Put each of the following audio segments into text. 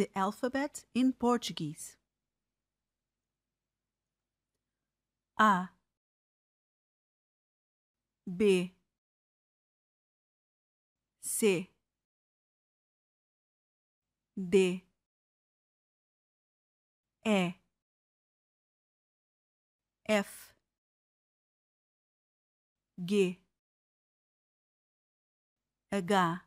the alphabet in Portuguese. A B C D E F G H I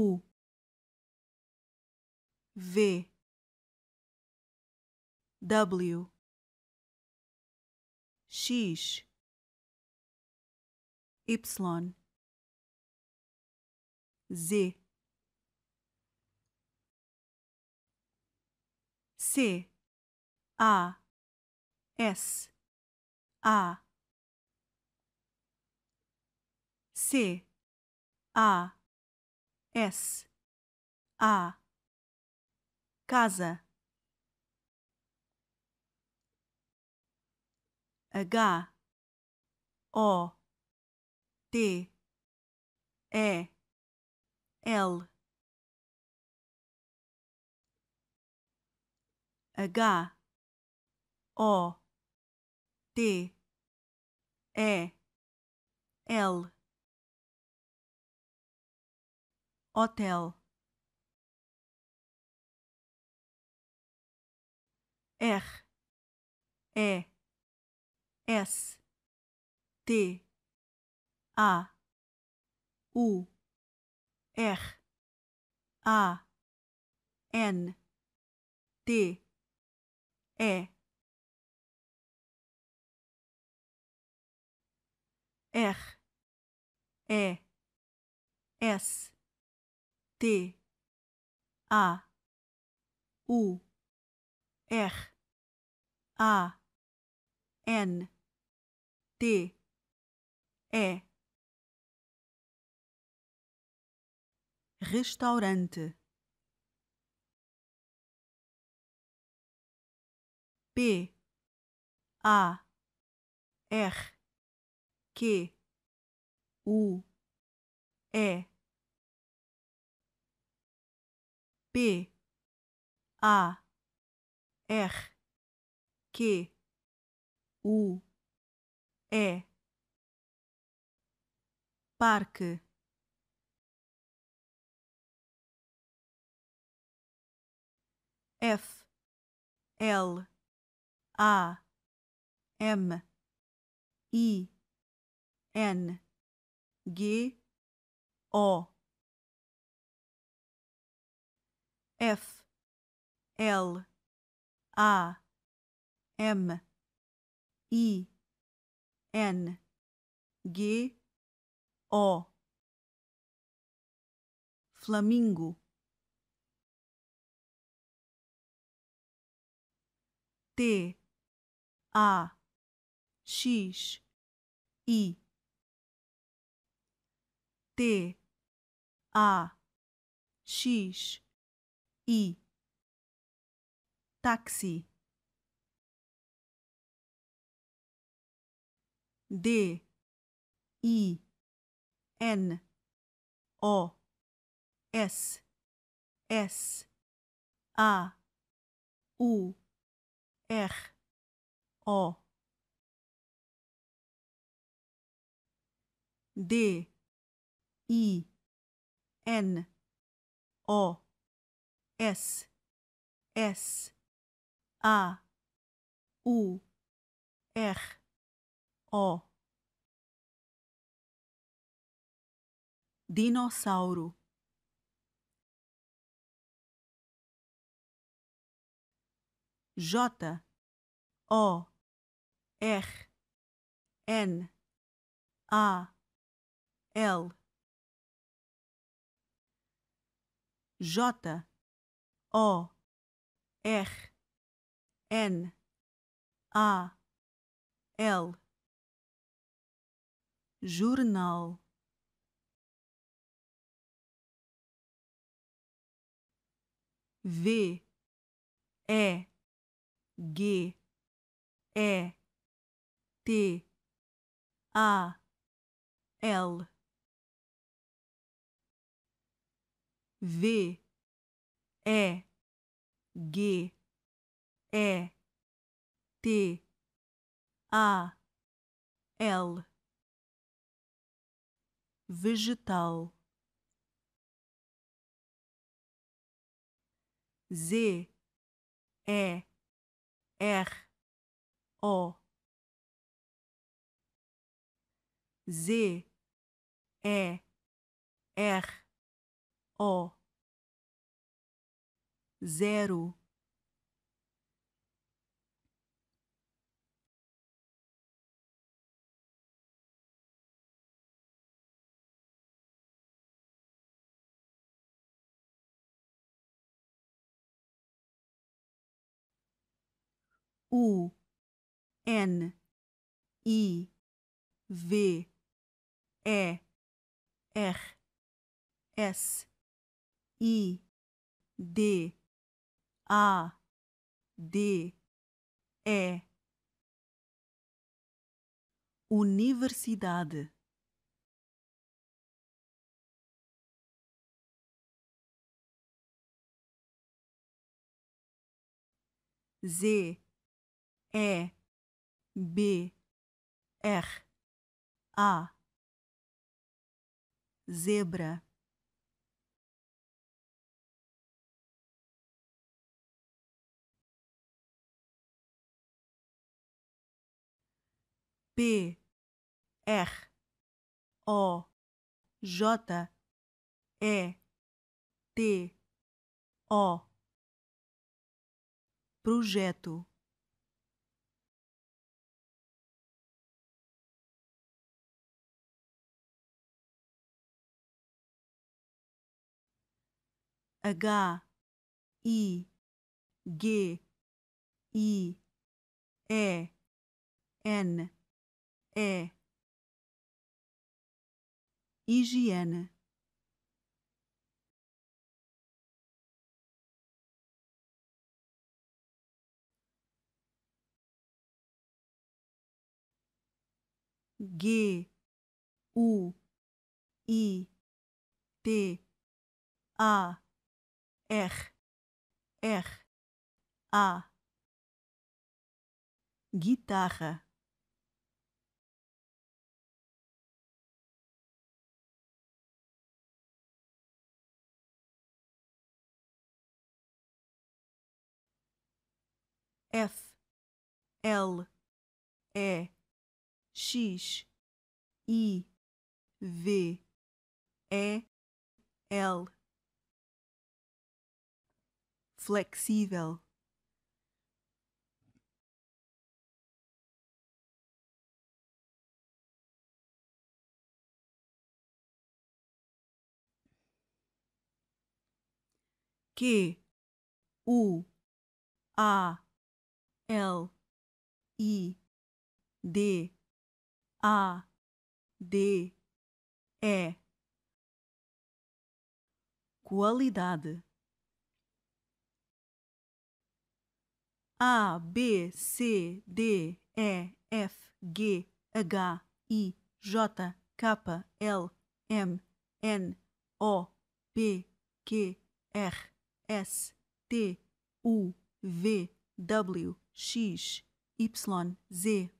U V W X Y Z C A S A C A S A casa H O T E L H O T E L hotel R E S T A U R A N T E R E S T A U R A N T E restaurante P A R Q U E P A R Q U E Parque F L A M I N G O F, L, A, M, I, N, G, O. Flamingo. T, A, X, I. T, A, X, i taxi d e n o s s a u r o d e n o S, S, A, U, R, O. Dinossauro. J, O, R, N, A, L. J o, R, N, A, L. Jornal. V, E, G, E, T, A, L. V, e é. g e t a l vegetal z e r o z e r o zero U N I V E R S I D a D E Universidade Z E B R A Zebra P R O J E T O Projeto H I G I E N é higiene. G U I T A R R A guitarra F, L, E, X, I, V, E, L. Flexível. Q, U, A, L I D A D E Qualidade A B C D E F G H I J K L M N O P Q R S T U V W, X, Y, Z.